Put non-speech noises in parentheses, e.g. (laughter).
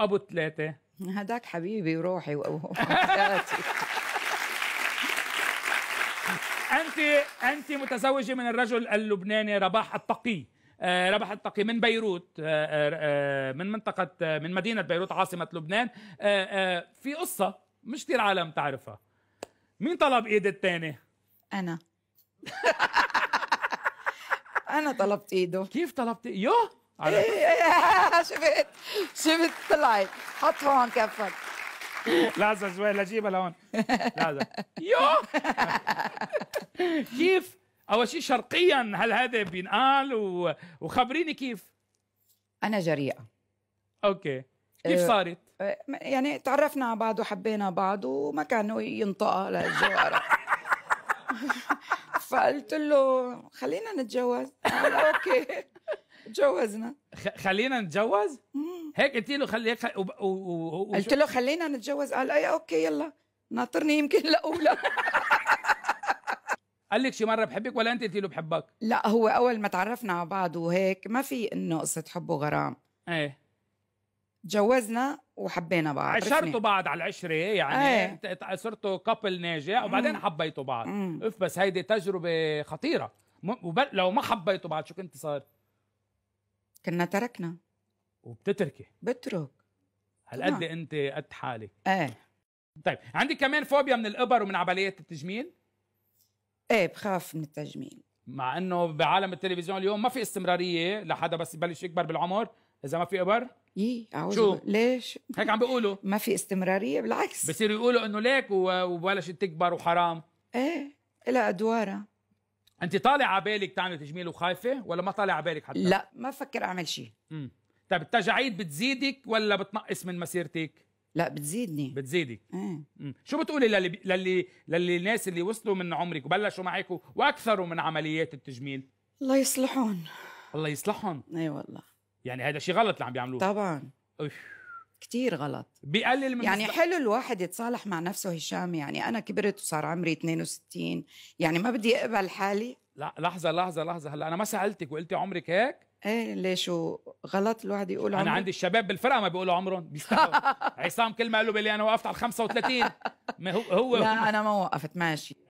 وابو ثلاثه هداك حبيبي وروحي (laughs) وحياتي انت انت متزوجه من الرجل اللبناني رباح التقي آه، رباح التقي من بيروت آه، آه، من منطقة من مدينة بيروت عاصمة لبنان في قصة مش كثير عالم تعرفها مين طلب ايد الثاني؟ أنا (laughs) أنا طلبت ايده كيف طلبت يوه على إيه، إيه، إيه، (laughs) شفت شفت طلعت حط هون كفك لحظة زويل لا جيبها لهون لحظة (laughs) يو (laughs) كيف أول شيء شرقيا هل هذا بينقال وخبريني كيف أنا جريئة أوكي كيف صارت؟ يعني تعرفنا على بعض وحبينا بعض وما كانوا ينطقها للجوارة فقلت له خلينا نتجوز قال اوكي تجوزنا خلينا نتجوز هيك قلت له خلي هيك و... و... قلت له خلينا نتجوز قال اي اوكي يلا ناطرني يمكن لاولى (laughs) قال لك شي مره بحبك ولا انت قلت له بحبك لا هو اول ما تعرفنا على بعض وهيك ما في انه قصه حب وغرام ايه تجوزنا وحبينا بعض عشرتوا بعض على العشره يعني ايه. صرتوا كابل ناجح وبعدين حبيتوا بعض اف بس هيدي تجربه خطيره وبل لو ما حبيتوا بعض شو كنت صار كنا تركنا وبتتركي بترك هالقد انت قد حالك ايه طيب عندي كمان فوبيا من الابر ومن عمليات التجميل ايه بخاف من التجميل مع انه بعالم التلفزيون اليوم ما في استمراريه لحدا بس يبلش يكبر بالعمر اذا ما في ابر يي شو ليش هيك عم بيقولوا ما في استمراريه بالعكس بصيروا يقولوا انه ليك وبلشت تكبر وحرام ايه لها ادوارها انت طالع على بالك تعمل تجميل وخايفه ولا ما طالع على بالك حتى لا ما بفكر اعمل شيء امم طيب التجاعيد بتزيدك ولا بتنقص من مسيرتك لا بتزيدني بتزيدك امم شو بتقولي للي للي للي الناس اللي وصلوا من عمرك وبلشوا معك واكثروا من عمليات التجميل الله يصلحهم الله يصلحهم اي أيوة والله يعني هذا شيء غلط اللي عم بيعملوه طبعا أوف. كتير غلط بقلل من يعني حلو الواحد يتصالح مع نفسه هشام يعني انا كبرت وصار عمري 62 يعني ما بدي اقبل حالي لا لحظه لحظه لحظه هلا انا ما سالتك وقلتي عمرك هيك ايه ليش غلط الواحد يقول عمره انا عندي الشباب بالفرقه ما بيقولوا عمرهم بيستغربوا (laughs) عصام كل ما قال له لي انا وقفت على 35 ما هو هو لا انا ما وقفت ماشي